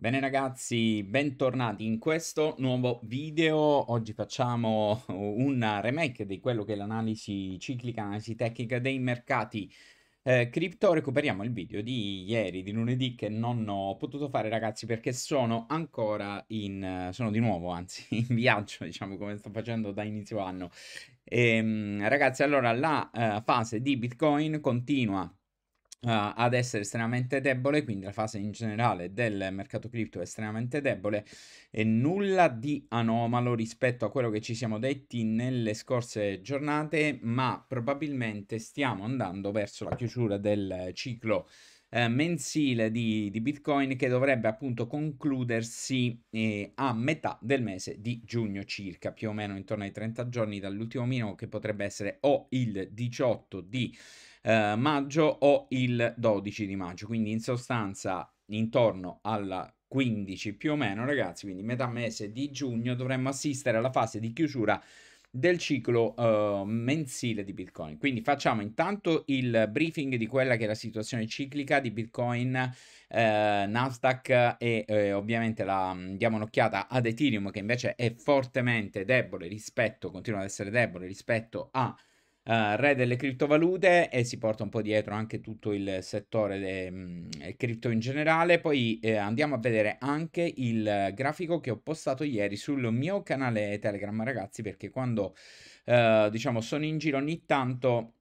Bene ragazzi, bentornati in questo nuovo video. Oggi facciamo un remake di quello che è l'analisi ciclica, analisi tecnica dei mercati eh, cripto. Recuperiamo il video di ieri, di lunedì, che non ho potuto fare ragazzi perché sono ancora in... sono di nuovo anzi in viaggio, diciamo come sto facendo da inizio anno. E, ehm, ragazzi, allora la eh, fase di Bitcoin continua Uh, ad essere estremamente debole, quindi la fase in generale del mercato cripto è estremamente debole e nulla di anomalo rispetto a quello che ci siamo detti nelle scorse giornate, ma probabilmente stiamo andando verso la chiusura del ciclo eh, mensile di, di, Bitcoin che dovrebbe appunto concludersi eh, a metà del mese di giugno circa, più o meno intorno ai 30 giorni dall'ultimo minimo che potrebbe essere o il 18 di eh, maggio o il 12 di maggio, quindi in sostanza intorno alla 15 più o meno ragazzi, quindi metà mese di giugno dovremmo assistere alla fase di chiusura del ciclo uh, mensile di Bitcoin. Quindi facciamo intanto il briefing di quella che è la situazione ciclica di Bitcoin, eh, Nasdaq e eh, ovviamente la, mm, diamo un'occhiata ad Ethereum che invece è fortemente debole rispetto, continua ad essere debole rispetto a Uh, re delle criptovalute e si porta un po' dietro anche tutto il settore de, mm, eh, cripto in generale. Poi eh, andiamo a vedere anche il grafico che ho postato ieri sul mio canale Telegram, ragazzi, perché quando uh, diciamo sono in giro ogni tanto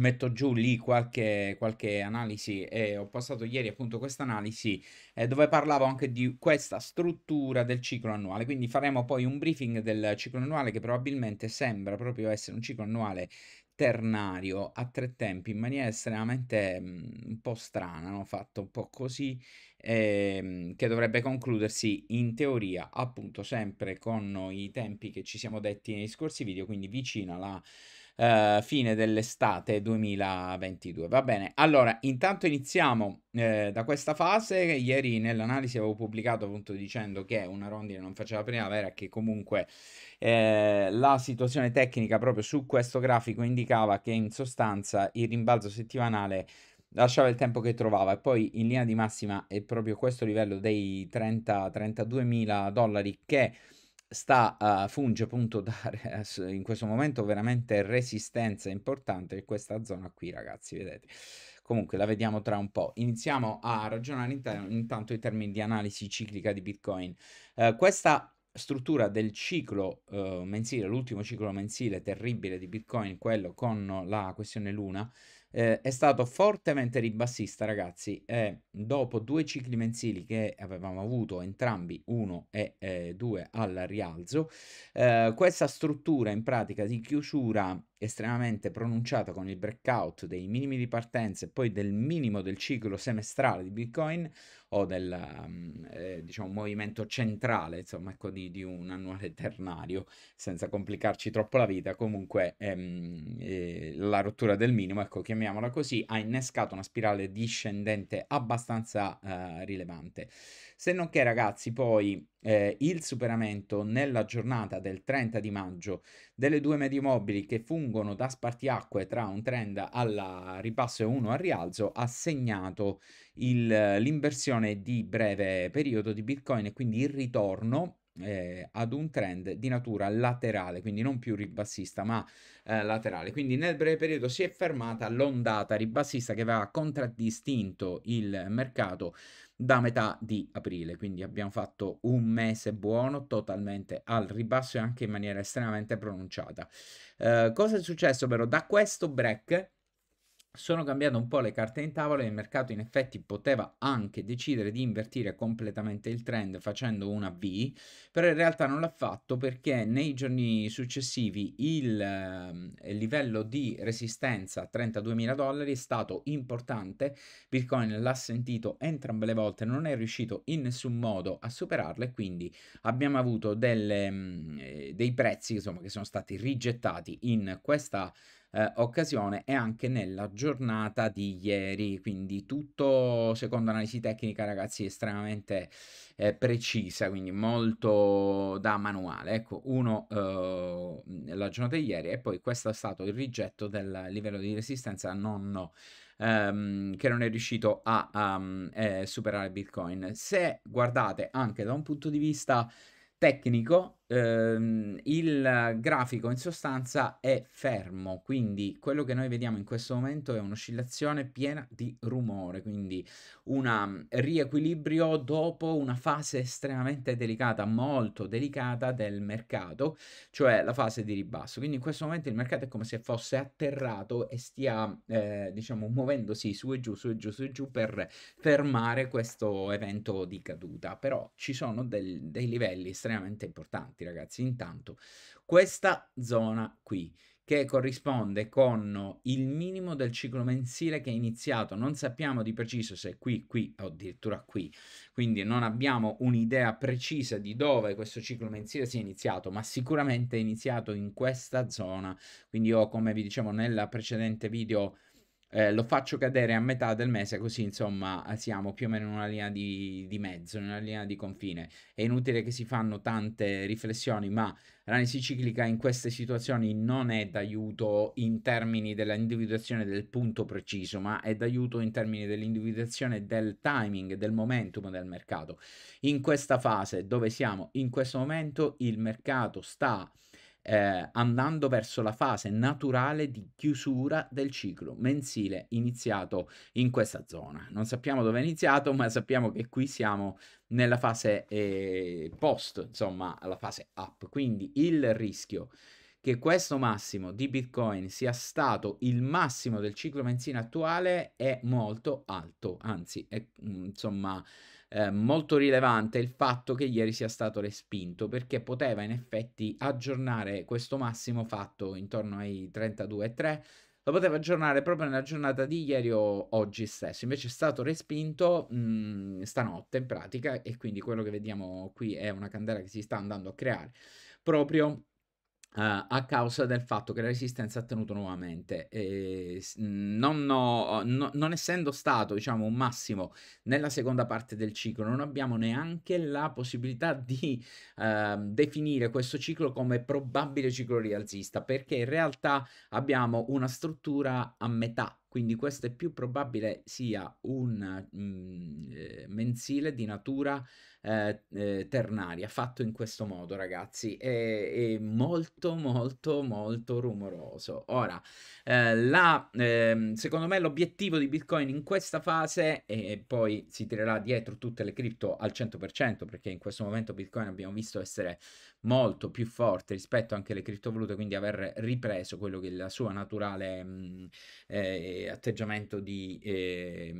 metto giù lì qualche, qualche analisi e ho passato ieri appunto questa analisi eh, dove parlavo anche di questa struttura del ciclo annuale, quindi faremo poi un briefing del ciclo annuale che probabilmente sembra proprio essere un ciclo annuale ternario a tre tempi in maniera estremamente mh, mm, un po' strana, no? fatto un po' così, ehm, che dovrebbe concludersi in teoria appunto sempre con i tempi che ci siamo detti nei scorsi video, quindi vicino alla eh, fine dell'estate 2022. Va bene, allora intanto iniziamo eh, da questa fase. Ieri nell'analisi avevo pubblicato appunto dicendo che una rondine non faceva primavera e che comunque eh, la situazione tecnica proprio su questo grafico indicava che in sostanza il rimbalzo settimanale lasciava il tempo che trovava e poi in linea di massima è proprio questo livello dei 30-32 mila dollari che sta, uh, funge appunto da, in questo momento veramente resistenza importante in questa zona qui ragazzi, vedete. Comunque la vediamo tra un po'. Iniziamo a ragionare intanto in termini di analisi ciclica di Bitcoin. Uh, questa struttura del ciclo uh, mensile, l'ultimo ciclo mensile terribile di Bitcoin, quello con la questione luna, eh, è stato fortemente ribassista, ragazzi, e dopo due cicli mensili che avevamo avuto entrambi, uno e eh, due al rialzo, eh, questa struttura in pratica di chiusura estremamente pronunciata con il breakout dei minimi di partenza e poi del minimo del ciclo semestrale di Bitcoin o del mm, eh, diciamo, movimento centrale, insomma, ecco, di, di, un annuale ternario, senza complicarci troppo la vita, comunque ehm, eh, la rottura del minimo, ecco, chiamiamola così, ha innescato una spirale discendente abbastanza eh, rilevante. Se non che ragazzi, poi eh, il superamento nella giornata del 30 di maggio delle due medie mobili che fungono da spartiacque tra un trend al ripasso e uno al rialzo ha segnato il, l'inversione di breve periodo di Bitcoin e quindi il ritorno eh, ad un trend di natura laterale, quindi non più ribassista ma eh, laterale. Quindi nel breve periodo si è fermata l'ondata ribassista che aveva contraddistinto il mercato da metà di aprile, quindi abbiamo fatto un mese buono totalmente al ribasso e anche in maniera estremamente pronunciata. Eh, cosa è successo però da questo break? sono cambiate un po' le carte in tavola e il mercato in effetti poteva anche decidere di invertire completamente il trend facendo una V, però in realtà non l'ha fatto perché nei giorni successivi il ehm, livello di resistenza a 32.000 dollari è stato importante, Bitcoin l'ha sentito entrambe le volte, non è riuscito in nessun modo a superarlo e quindi abbiamo avuto delle, mm, eh, dei prezzi insomma, che sono stati rigettati in questa eh, occasione e anche nella giornata di ieri. Quindi tutto secondo analisi tecnica, ragazzi, estremamente eh, precisa, quindi molto da manuale. Ecco, uno eh, la giornata di ieri e poi questo è stato il rigetto del livello di resistenza non no, ehm, che non è riuscito a, a ehm, eh, superare Bitcoin. Se guardate anche da un punto di vista tecnico ehm, il grafico in sostanza è fermo, quindi quello che noi vediamo in questo momento è un'oscillazione piena di rumore, quindi un mm, riequilibrio dopo una fase estremamente delicata, molto delicata del mercato, cioè la fase di ribasso. Quindi in questo momento il mercato è come se fosse atterrato e stia, mm, eh, diciamo, muovendosi su e giù, su e giù, su e giù per fermare questo evento di caduta, però ci sono del, dei livelli estremamente importanti fatti ragazzi. Intanto questa zona qui che corrisponde con il minimo del ciclo mensile che è iniziato, non sappiamo di preciso se è qui, qui o addirittura qui, quindi non abbiamo un'idea precisa di dove questo ciclo mensile sia iniziato, ma sicuramente è iniziato in questa zona, quindi io come vi dicevo nel precedente video eh, lo faccio cadere a metà del mese, così insomma siamo più o meno in una linea di, di mezzo, in una linea di confine. È inutile che si fanno tante riflessioni, ma l'analisi ciclica in queste situazioni non è d'aiuto in termini dell'individuazione del punto preciso, ma è d'aiuto in termini dell'individuazione del timing, del momentum del mercato. In questa fase dove siamo in questo momento, il mercato sta eh, andando verso la fase naturale di chiusura del ciclo mensile iniziato in questa zona. Non sappiamo dove è iniziato, ma sappiamo che qui siamo nella fase eh, post, insomma, alla fase up. Quindi il rischio che questo massimo di Bitcoin sia stato il massimo del ciclo mensile attuale è molto alto, anzi è mm, insomma eh, molto rilevante il fatto che ieri sia stato respinto perché poteva in effetti aggiornare questo massimo fatto intorno ai 32,3 lo poteva aggiornare proprio nella giornata di ieri o oggi stesso, invece è stato respinto mh, mm, stanotte in pratica e quindi quello che vediamo qui è una candela che si sta andando a creare proprio Uh, a causa del fatto che la resistenza ha tenuto nuovamente. Eh, non, no, no, non, essendo stato diciamo, un massimo nella seconda parte del ciclo, non abbiamo neanche la possibilità di uh, definire questo ciclo come probabile ciclo rialzista, perché in realtà abbiamo una struttura a metà quindi questo è più probabile sia un mh, mhmm, eh, mensile di natura eh, eh, ternaria, fatto in questo modo ragazzi, è, è molto molto molto rumoroso. Ora, eh, la, ehm, secondo me l'obiettivo di Bitcoin in questa fase, e poi si tirerà dietro tutte le cripto al 100% perché in questo momento Bitcoin abbiamo visto essere molto più forte rispetto anche alle criptovalute, quindi aver ripreso quello che è la sua naturale mm, eh, atteggiamento di, eh,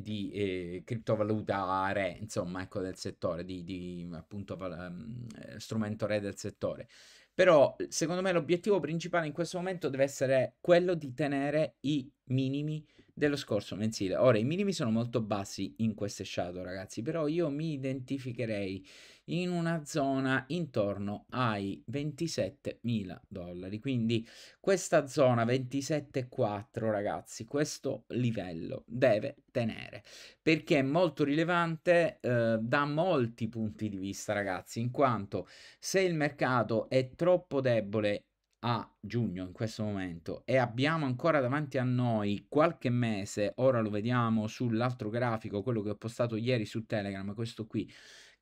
di eh, criptovaluta re, insomma, ecco, del settore, di, di appunto mh, mm, eh, strumento re del settore. Però secondo me l'obiettivo principale in questo momento deve essere quello di tenere i minimi dello scorso mensile. Ora, i minimi sono molto bassi in queste shadow, ragazzi, però io mi identificherei in una zona intorno ai 27.000 dollari. Quindi questa zona 27.4, ragazzi, questo livello deve tenere perché è molto rilevante eh, da molti punti di vista, ragazzi, in quanto se il mercato è troppo debole a giugno in questo momento e abbiamo ancora davanti a noi qualche mese, ora lo vediamo sull'altro grafico, quello che ho postato ieri su Telegram, questo qui,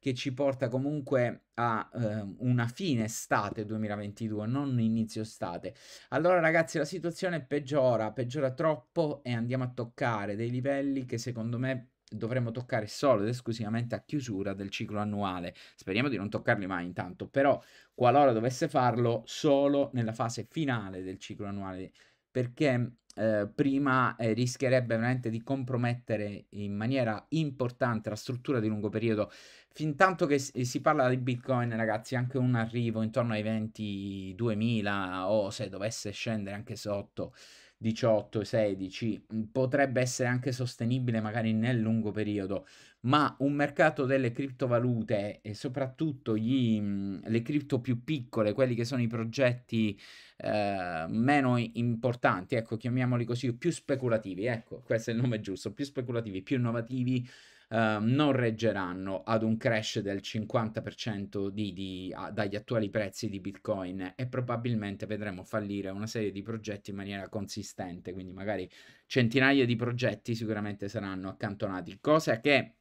che ci porta comunque a eh, una fine estate 2022, non inizio estate. Allora ragazzi la situazione peggiora, peggiora troppo e andiamo a toccare dei livelli che secondo me dovremmo toccare solo ed esclusivamente a chiusura del ciclo annuale. Speriamo di non toccarli mai intanto, però qualora dovesse farlo solo nella fase finale del ciclo annuale, perché eh, prima eh, rischierebbe veramente di compromettere in maniera importante la struttura di lungo periodo. Fin tanto che si parla di Bitcoin, ragazzi, anche un arrivo intorno ai 22.000 o se dovesse scendere anche sotto 18, 16, mm, potrebbe essere anche sostenibile magari nel lungo periodo, ma un mercato delle criptovalute e soprattutto gli, mm, le cripto più piccole, quelli che sono i progetti eh, meno importanti, ecco, chiamiamoli così, più speculativi, ecco, questo è il nome giusto, più speculativi, più innovativi, Ehm, non reggeranno ad un crash del 50% di, di, a, dagli attuali prezzi di Bitcoin e probabilmente vedremo fallire una serie di progetti in maniera consistente, quindi magari centinaia di progetti sicuramente saranno accantonati, cosa che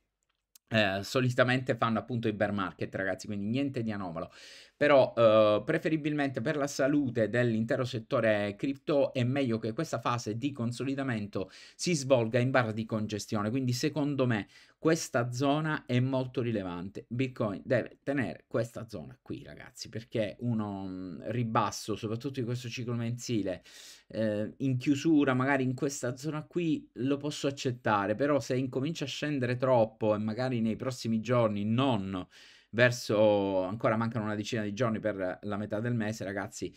eh, solitamente fanno appunto i bear market ragazzi quindi niente di anomalo però eh, preferibilmente per la salute dell'intero settore cripto è meglio che questa fase di consolidamento si svolga in barra di congestione quindi secondo me questa zona è molto rilevante. Bitcoin deve tenere questa zona qui, ragazzi, perché uno mm, ribasso, soprattutto in questo ciclo mensile, eh, in chiusura, magari in questa zona qui, lo posso accettare, però se incomincia a scendere troppo e magari nei prossimi giorni non verso ancora mancano una decina di giorni per la metà del mese, ragazzi.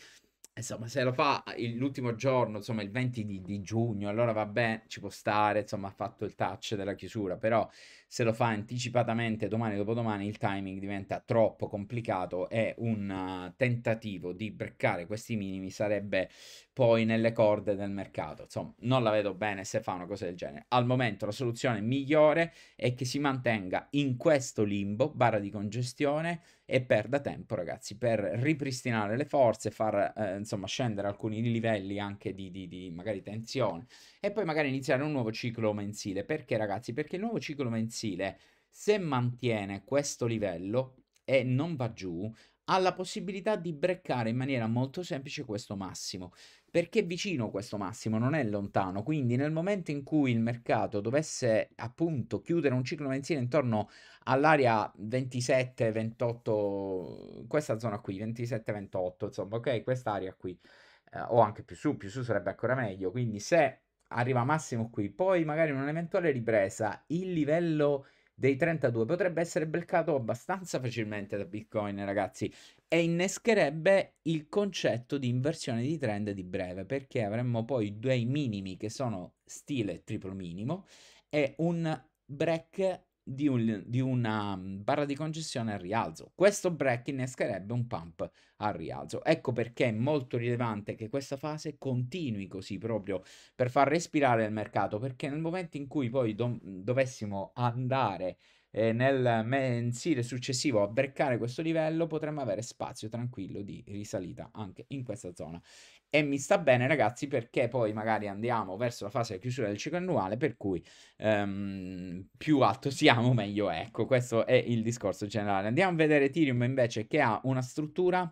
Insomma, se lo fa l'ultimo giorno, insomma, il 20 di, di giugno, allora va bene, ci può stare, insomma, ha fatto il touch della chiusura, però se lo fa anticipatamente domani dopodomani il timing diventa troppo complicato e un eh, tentativo di breccare questi minimi sarebbe poi nelle corde del mercato. Insomma, non la vedo bene se fa una cosa del genere. Al momento la soluzione migliore è che si mantenga in questo limbo, barra di congestione e perda tempo, ragazzi, per ripristinare le forze, far eh, insomma scendere alcuni livelli anche di, di, di magari tensione e poi magari iniziare un nuovo ciclo mensile. Perché ragazzi? Perché il nuovo ciclo mensile, se mantiene questo livello e non va giù, ha la possibilità di breccare in maniera molto semplice questo massimo. Perché è vicino questo massimo, non è lontano. Quindi nel momento in cui il mercato dovesse appunto chiudere un ciclo mensile intorno all'area 27, 28, questa zona qui, 27, 28, insomma, ok, quest'area qui, eh, o anche più su, più su sarebbe ancora meglio. Quindi se arriva massimo qui, poi magari in un'eventuale ripresa il livello dei 32 potrebbe essere beccato abbastanza facilmente da Bitcoin, ragazzi, e innescherebbe il concetto di inversione di trend di breve, perché avremmo poi due minimi che sono stile triplo minimo e un break di, un, di una mm, barra di congestione al rialzo. Questo break innescherebbe un pump al rialzo. Ecco perché è molto rilevante che questa fase continui così proprio per far respirare il mercato, perché nel momento in cui poi do dovessimo andare eh, nel mensile successivo a breccare questo livello potremmo avere spazio tranquillo di risalita anche in questa zona e mi sta bene ragazzi perché poi magari andiamo verso la fase di chiusura del ciclo annuale per cui um, più alto siamo meglio ecco questo è il discorso generale andiamo a vedere Ethereum invece che ha una struttura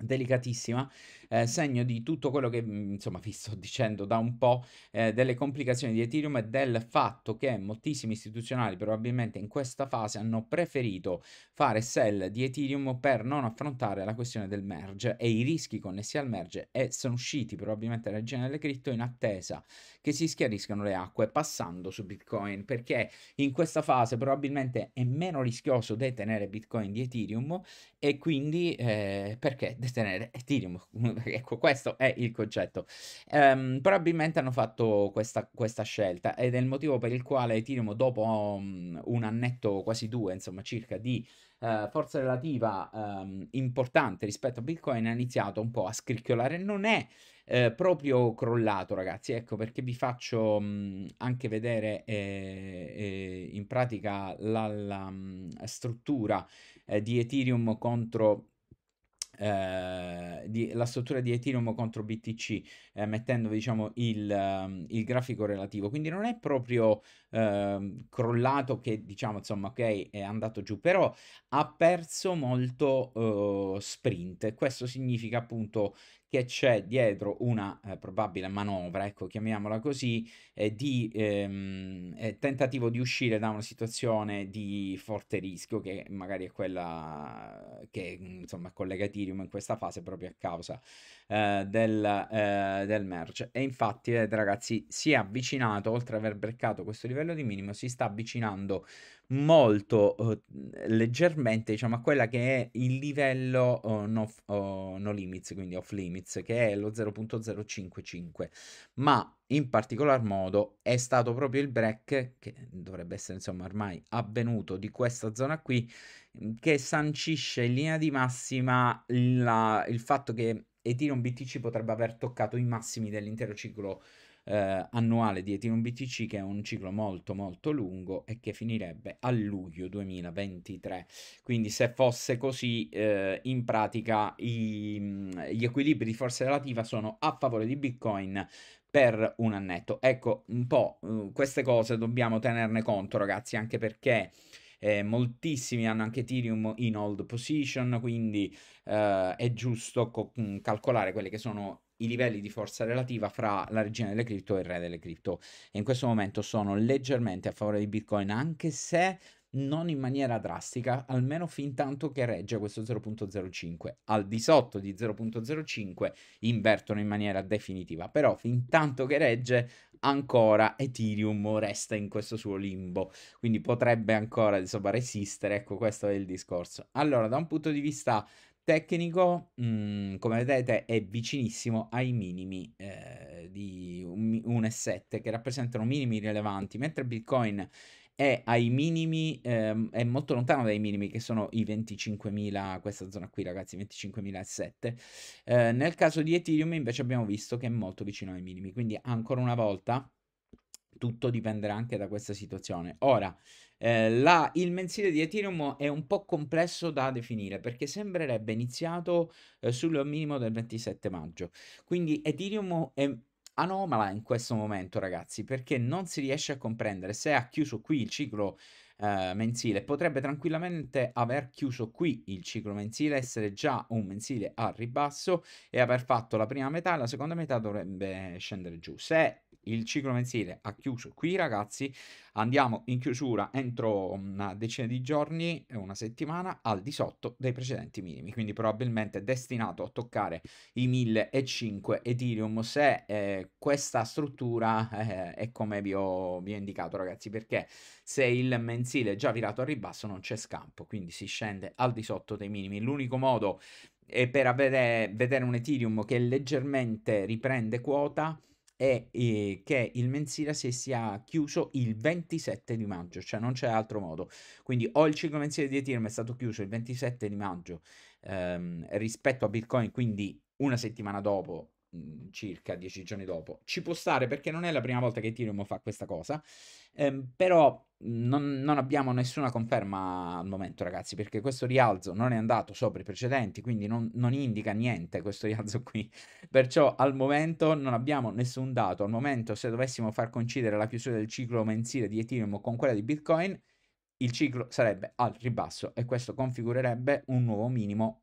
delicatissima, eh, segno di tutto quello che mm, insomma vi sto dicendo da un po' eh, delle complicazioni di Ethereum e del fatto che moltissimi istituzionali probabilmente in questa fase hanno preferito fare sell di Ethereum per non affrontare la questione del merge e i rischi connessi al merge e sono usciti probabilmente dal genere delle cripto in attesa che si schiariscano le acque passando su Bitcoin, perché in questa fase probabilmente è meno rischioso detenere Bitcoin di Ethereum e quindi eh, perché detenere Ethereum? ecco, questo è il concetto. Um, probabilmente hanno fatto questa, questa, scelta ed è il motivo per il quale Ethereum dopo um, un annetto, quasi due, insomma circa di Uh, forza relativa um, importante rispetto a Bitcoin ha iniziato un po' a scricchiolare. Non è eh, proprio crollato ragazzi ecco perché vi faccio mh, anche vedere eh, eh, in pratica la, la mh, struttura eh, di Ethereum contro eh, di, la struttura di Ethereum contro BTC eh, mettendo diciamo il, um, il, grafico relativo quindi non è proprio eh, crollato che diciamo insomma ok è andato giù però ha perso molto oh, sprint questo significa appunto che c'è dietro una eh, probabile manovra, ecco, chiamiamola così, eh, di ehm, eh, tentativo di uscire da una situazione di forte rischio, che magari è quella che insomma collega Ethereum in questa fase proprio a causa eh, del, eh, del, merge. E infatti, vedete ragazzi, si è avvicinato, oltre ad aver breccato questo livello di minimo, si sta avvicinando molto eh, leggermente diciamo a quella che è il livello oh, no, oh, no limits quindi off limits che è lo 0.055 ma in particolar modo è stato proprio il break, che dovrebbe essere insomma ormai avvenuto di questa zona qui, che sancisce in linea di massima la, il fatto che Ethereum BTC potrebbe aver toccato i massimi dell'intero ciclo eh, annuale di Ethereum BTC, che è un ciclo molto molto lungo e che finirebbe a luglio 2023. Quindi se fosse così, eh, in pratica i, mm, gli equilibri di forza relativa sono a favore di Bitcoin per un annetto. Ecco, un po' mm, queste cose dobbiamo tenerne conto, ragazzi, anche perché... Eh, moltissimi hanno anche Ethereum in old position, quindi eh, è giusto co- mm, calcolare quelli che sono i livelli di forza relativa fra la regina delle cripto e il re delle cripto. E in questo momento sono leggermente a favore di Bitcoin, anche se non in maniera drastica, almeno fin tanto che regge questo 0.05. Al di sotto di 0.05 invertono in maniera definitiva, però fin tanto che regge ancora Ethereum resta in questo suo limbo, quindi potrebbe ancora insomma resistere, ecco questo è il discorso. Allora, da un punto di vista tecnico, mh, mm, come vedete, è vicinissimo ai minimi eh, di 1,7 che rappresentano minimi rilevanti, mentre Bitcoin è ai minimi, ehm, è molto lontano dai minimi che sono i 25.000, questa zona qui ragazzi, 25.007. Eh, nel caso di Ethereum invece abbiamo visto che è molto vicino ai minimi, quindi ancora una volta tutto dipenderà anche da questa situazione. Ora, eh, la, il mensile di Ethereum è un po' complesso da definire perché sembrerebbe iniziato eh, sul minimo del 27 maggio. Quindi Ethereum è anomala in questo momento, ragazzi, perché non si riesce a comprendere se ha chiuso qui il ciclo eh, mensile. Potrebbe tranquillamente aver chiuso qui il ciclo mensile, essere già un mensile a ribasso e aver fatto la prima metà la seconda metà dovrebbe scendere giù. Se il ciclo mensile ha chiuso qui, ragazzi, Andiamo in chiusura entro una decina di giorni, eh, una settimana, al di sotto dei precedenti minimi, quindi probabilmente destinato a toccare i 1005 Ethereum se eh, questa struttura eh, è come vi ho, vi ho indicato ragazzi, perché se il mensile è già virato a ribasso non c'è scampo, quindi si scende al di sotto dei minimi. L'unico modo e per avere, vedere un Ethereum che leggermente riprende quota è eh, che il mensile si sia chiuso il 27 di maggio, cioè non c'è altro modo. Quindi o il ciclo mensile di Ethereum è stato chiuso il 27 di maggio ehm, rispetto a Bitcoin, quindi una settimana dopo circa dieci giorni dopo. Ci può stare perché non è la prima volta che Ethereum fa questa cosa, ehm, però non, non, abbiamo nessuna conferma al momento ragazzi perché questo rialzo non è andato sopra i precedenti, quindi non, non indica niente questo rialzo qui, perciò al momento non abbiamo nessun dato, al momento se dovessimo far coincidere la chiusura del ciclo mensile di Ethereum con quella di Bitcoin, il ciclo sarebbe al ribasso e questo configurerebbe un nuovo minimo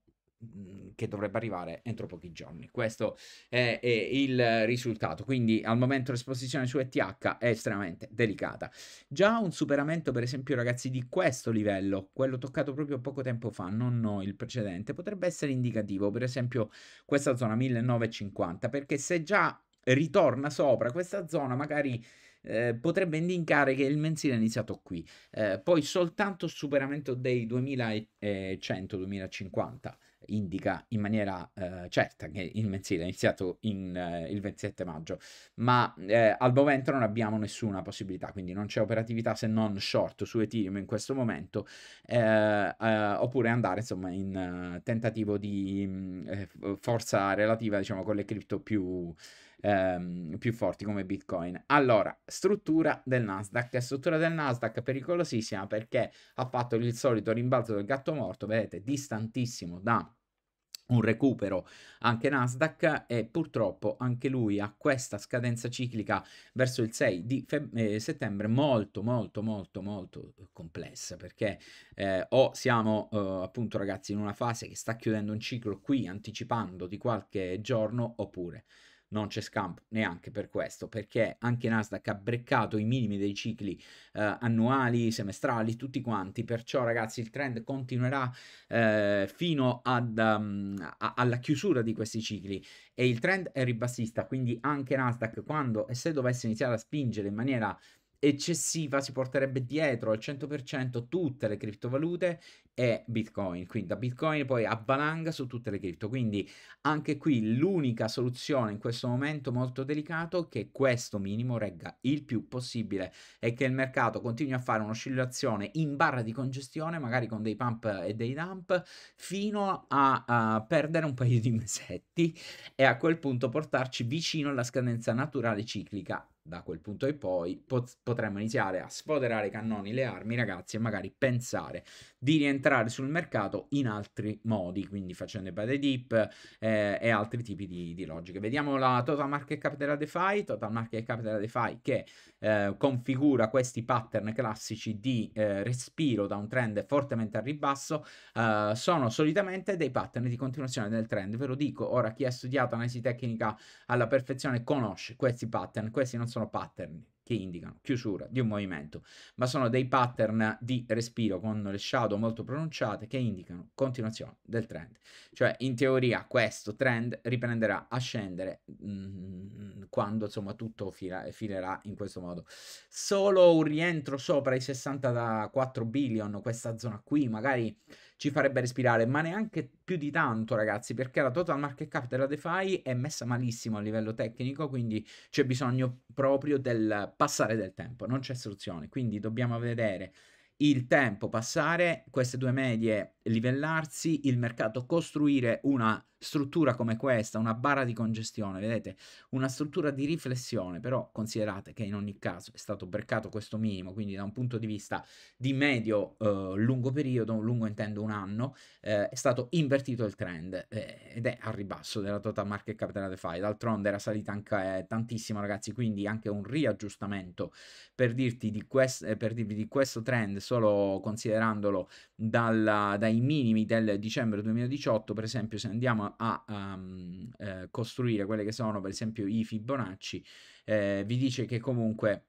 che dovrebbe arrivare entro pochi giorni. Questo è, è, il risultato. Quindi al momento l'esposizione su ETH è estremamente delicata. Già un superamento, per esempio, ragazzi, di questo livello, quello toccato proprio poco tempo fa, non il precedente, potrebbe essere indicativo, per esempio, questa zona 1950, perché se già ritorna sopra questa zona, magari eh, potrebbe indicare che il mensile è iniziato qui. Eh, poi soltanto superamento dei 2100-2050 indica in maniera eh, certa che il mensile è iniziato in, eh, il 27 maggio, ma eh, al momento non abbiamo nessuna possibilità, quindi non c'è operatività se non short su Ethereum in questo momento, eh, eh, oppure andare insomma in eh, tentativo di mm, forza relativa diciamo con le cripto più ehm, più forti come Bitcoin. Allora, struttura del Nasdaq. Struttura del Nasdaq pericolosissima perché ha fatto il solito rimbalzo del gatto morto, vedete, distantissimo da un recupero anche Nasdaq e purtroppo anche lui ha questa scadenza ciclica verso il 6 di eh, settembre molto molto molto molto complessa perché eh, o siamo eh, appunto ragazzi in una fase che sta chiudendo un ciclo qui anticipando di qualche giorno oppure non c'è scampo neanche per questo, perché anche Nasdaq ha breccato i minimi dei cicli eh, annuali, semestrali, tutti quanti, perciò ragazzi il trend continuerà eh, fino ad, um, a, alla chiusura di questi cicli e il trend è ribassista, quindi anche Nasdaq quando e se dovesse iniziare a spingere in maniera eccessiva si porterebbe dietro al 100% tutte le criptovalute e Bitcoin, quindi da Bitcoin poi avvalanga su tutte le cripto, quindi anche qui l'unica soluzione in questo momento molto delicato è che questo minimo regga il più possibile e che il mercato continui a fare un'oscillazione in barra di congestione, magari con dei pump e dei dump, fino a, a perdere un paio di mesetti e a quel punto portarci vicino alla scadenza naturale ciclica da quel punto in poi potremmo iniziare a sfoderare i cannoni, le armi, ragazzi, e magari pensare di rientrare sul mercato in altri modi, quindi facendo i bad dip eh, e altri tipi di, di, logiche. Vediamo la total market cap della DeFi, total market cap della DeFi che eh, configura questi pattern classici di eh, respiro da un trend fortemente a ribasso, eh, sono solitamente dei pattern di continuazione del trend. Ve lo dico, ora chi ha studiato analisi tecnica alla perfezione conosce questi pattern, questi non sono pattern che indicano chiusura di un movimento, ma sono dei pattern di respiro con le shadow molto pronunciate che indicano continuazione del trend. Cioè, in teoria, questo trend riprenderà a scendere mh, mm, quando insomma tutto fila, filerà in questo modo. Solo un rientro sopra i 64 billion, questa zona qui, magari ci farebbe respirare, ma neanche più di tanto, ragazzi, perché la total market cap della DeFi è messa malissimo a livello tecnico, quindi c'è bisogno proprio del passare del tempo, non c'è soluzione. Quindi dobbiamo vedere il tempo passare, queste due medie livellarsi il mercato, costruire una struttura come questa, una barra di congestione, vedete, una struttura di riflessione, però considerate che in ogni caso è stato breccato questo minimo, quindi da un punto di vista di medio eh, lungo periodo, lungo intendo un anno, eh, è stato invertito il trend eh, ed è al ribasso della total market cap della DeFi, d'altronde era salita anche eh, tantissimo ragazzi, quindi anche un riaggiustamento per dirti di, quest- eh, per dirvi di questo trend solo considerandolo dalla, dai ai minimi del dicembre 2018, per esempio se andiamo a, a, ehm, a eh, costruire quelle che sono per esempio i Fibonacci, eh, vi dice che comunque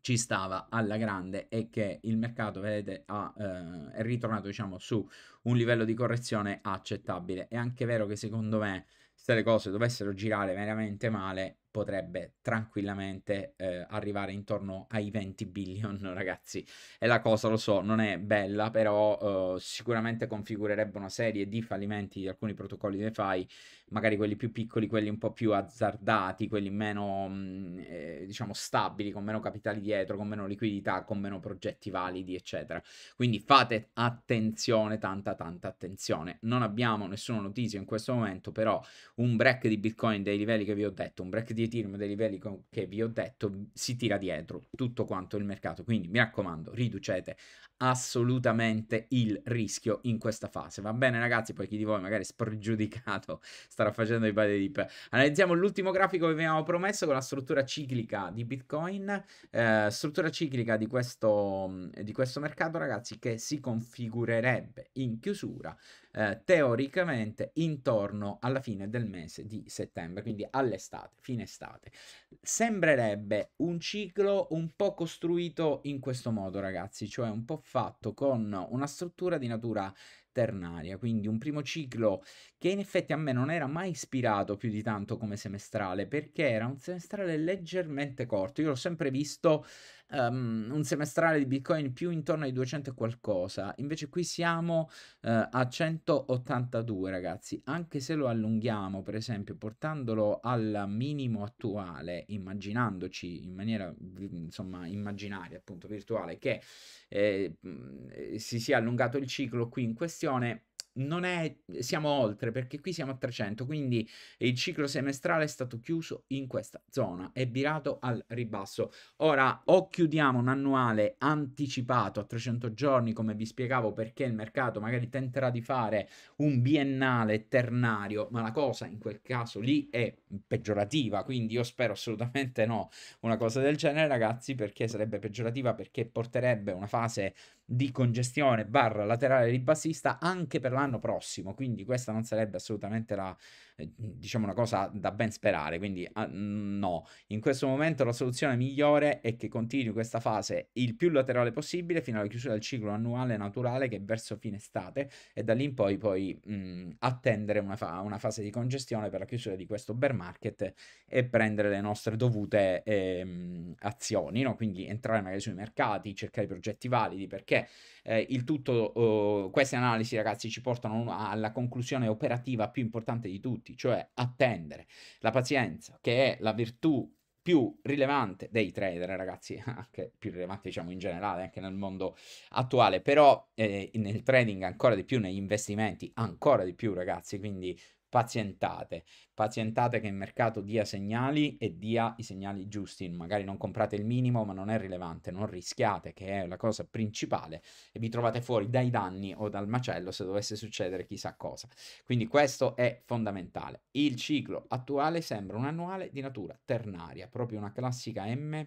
ci stava alla grande e che il mercato, vedete, ha, eh, è ritornato diciamo su un livello di correzione accettabile. È anche vero che secondo me se le cose dovessero girare veramente male, potrebbe tranquillamente eh, arrivare intorno ai 20 billion, ragazzi. E la cosa, lo so, non è bella, però eh, sicuramente configurerebbe una serie di fallimenti di alcuni protocolli DeFi, magari quelli più piccoli, quelli un po' più azzardati, quelli meno, mh, mm, eh, diciamo, stabili, con meno capitali dietro, con meno liquidità, con meno progetti validi, eccetera. Quindi fate attenzione, tanta, tanta attenzione. Non abbiamo nessuna notizia in questo momento, però un break di Bitcoin dei livelli che vi ho detto, un break di Ethereum dei livelli che vi ho detto si tira dietro tutto quanto il mercato. Quindi mi raccomando, riducete assolutamente il rischio in questa fase. Va bene ragazzi, poi chi di voi magari spregiudicato starà facendo i body dip. Analizziamo l'ultimo grafico che vi avevamo promesso con la struttura ciclica di Bitcoin, eh, struttura ciclica di questo, di questo mercato ragazzi che si configurerebbe in chiusura eh, teoricamente intorno alla fine del mese di settembre, quindi all'estate, fine estate. Sembrerebbe un ciclo un po' costruito in questo modo, ragazzi, cioè un po' fatto con una struttura di natura ternaria, quindi un primo ciclo che in effetti a me non era mai ispirato più di tanto come semestrale, perché era un semestrale leggermente corto. Io l'ho sempre visto um, un semestrale di Bitcoin più intorno ai 200 e qualcosa, invece qui siamo uh, a 182 ragazzi, anche se lo allunghiamo per esempio portandolo al minimo attuale, immaginandoci in maniera insomma immaginaria appunto virtuale che eh, mm, si sia allungato il ciclo qui in questione, non è, siamo oltre perché qui siamo a 300, quindi il ciclo semestrale è stato chiuso in questa zona, è virato al ribasso. Ora o chiudiamo un annuale anticipato a 300 giorni, come vi spiegavo, perché il mercato magari tenterà di fare un biennale ternario, ma la cosa in quel caso lì è peggiorativa, quindi io spero assolutamente no una cosa del genere, ragazzi, perché sarebbe peggiorativa perché porterebbe una fase di congestione barra laterale ribassista anche per l'anno prossimo, quindi questa non sarebbe assolutamente la diciamo una cosa da ben sperare, quindi ah, no, in questo momento la soluzione migliore è che continui questa fase il più laterale possibile fino alla chiusura del ciclo annuale naturale che è verso fine estate e da lì in poi poi mh, attendere una, fa- una, fase di congestione per la chiusura di questo bear market e prendere le nostre dovute ehm, azioni, no? quindi entrare magari sui mercati, cercare progetti validi perché eh, il tutto, eh, queste analisi ragazzi ci portano alla conclusione operativa più importante di tutte minuti, cioè attendere. La pazienza, che è la virtù più rilevante dei trader, ragazzi, anche più rilevante diciamo in generale, anche nel mondo attuale, però eh, nel trading ancora di più, negli investimenti ancora di più, ragazzi, quindi pazientate, pazientate che il mercato dia segnali e dia i segnali giusti, magari non comprate il minimo ma non è rilevante, non rischiate che è la cosa principale e vi trovate fuori dai danni o dal macello se dovesse succedere chissà cosa. Quindi questo è fondamentale. Il ciclo attuale sembra un annuale di natura ternaria, proprio una classica M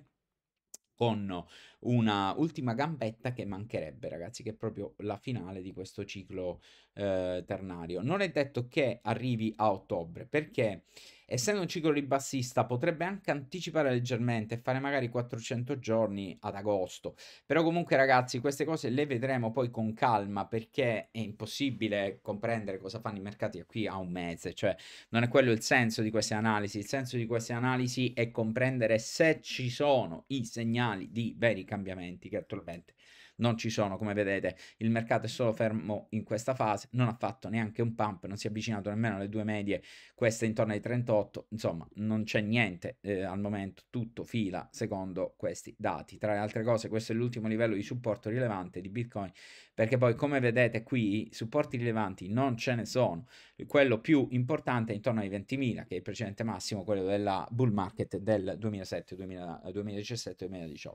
con una ultima gambetta che mancherebbe, ragazzi, che è proprio la finale di questo ciclo eh, ternario. Non è detto che arrivi a ottobre, perché essendo un ciclo ribassista potrebbe anche anticipare leggermente e fare magari 400 giorni ad agosto. Però comunque ragazzi, queste cose le vedremo poi con calma perché è impossibile comprendere cosa fanno i mercati qui a un mese, cioè non è quello il senso di queste analisi, il senso di queste analisi è comprendere se ci sono i segnali di veri cambiamenti che attualmente non ci sono, come vedete il mercato è solo fermo in questa fase, non ha fatto neanche un pump, non si è avvicinato nemmeno alle due medie, queste intorno ai 38, insomma non c'è niente eh, al momento, tutto fila secondo questi dati. Tra le altre cose questo è l'ultimo livello di supporto rilevante di Bitcoin perché poi come vedete qui supporti rilevanti non ce ne sono, quello più importante è intorno ai 20.000 che è il precedente massimo, quello della bull market del 2017-2018,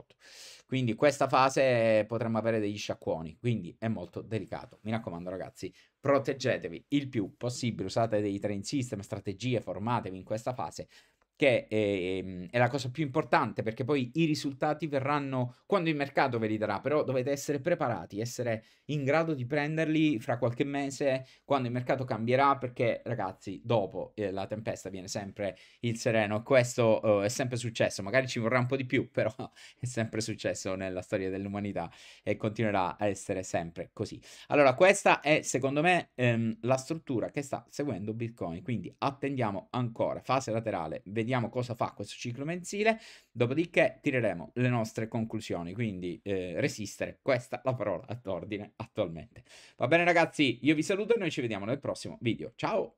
quindi questa fase potremmo avere degli sciacquoni, quindi è molto delicato, mi raccomando ragazzi proteggetevi il più possibile, usate dei train system, strategie, formatevi in questa fase che è, ehm, è, la cosa più importante perché poi i risultati verranno quando il mercato ve li darà, però dovete essere preparati, essere in grado di prenderli fra qualche mese quando il mercato cambierà perché ragazzi dopo eh, la tempesta viene sempre il sereno questo eh, è sempre successo, magari ci vorrà un po' di più, però è sempre successo nella storia dell'umanità e continuerà a essere sempre così. Allora questa è secondo me ehm, la struttura che sta seguendo Bitcoin, quindi attendiamo ancora fase laterale, vediamo cosa fa questo ciclo mensile, dopodiché tireremo le nostre conclusioni, quindi eh, resistere, questa è la parola d'ordine attualmente. Va bene ragazzi, io vi saluto e noi ci vediamo nel prossimo video, ciao!